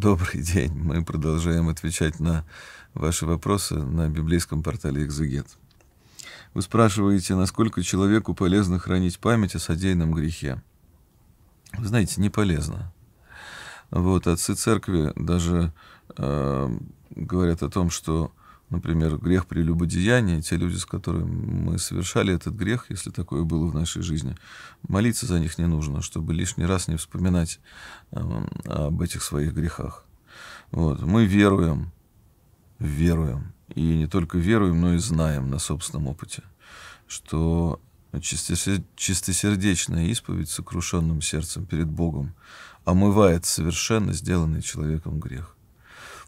Добрый день. Мы продолжаем отвечать на ваши вопросы на библейском портале «Экзегет». Вы спрашиваете, насколько человеку полезно хранить память о содеянном грехе. Вы знаете, не полезно. Вот, отцы церкви даже э, говорят о том, что например, грех прелюбодеяния, те люди, с которыми мы совершали этот грех, если такое было в нашей жизни, молиться за них не нужно, чтобы лишний раз не вспоминать эм, об этих своих грехах. Вот. Мы веруем, веруем, и не только веруем, но и знаем на собственном опыте, что чистосердечная исповедь с сокрушенным сердцем перед Богом омывает совершенно сделанный человеком грех.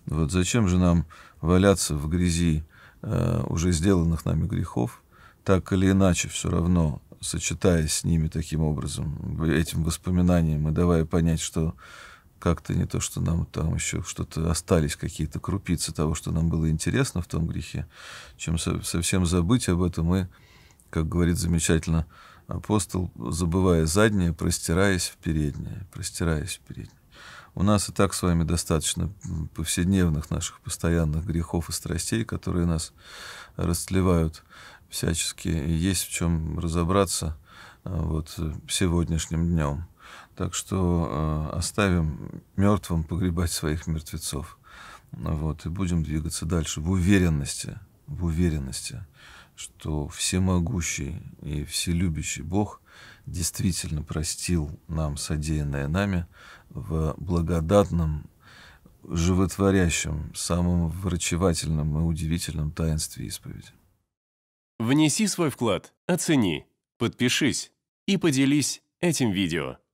Вот зачем же нам валяться в грязи э, уже сделанных нами грехов, так или иначе все равно сочетаясь с ними таким образом, этим воспоминанием и давая понять, что как-то не то, что нам там еще что-то остались, какие-то крупицы того, что нам было интересно в том грехе, чем со- совсем забыть об этом и, как говорит замечательно апостол, забывая заднее, простираясь в переднее, простираясь в переднее. У нас и так с вами достаточно повседневных наших постоянных грехов и страстей, которые нас растлевают всячески. И есть в чем разобраться э, вот, э, сегодняшним днем. Так что э, оставим мертвым погребать своих мертвецов. Вот, и будем двигаться дальше в уверенности, в уверенности, что всемогущий и вселюбящий Бог действительно простил нам содеянное нами в благодатном, животворящем, самом врачевательном и удивительном таинстве исповеди. Внеси свой вклад, оцени, подпишись и поделись этим видео.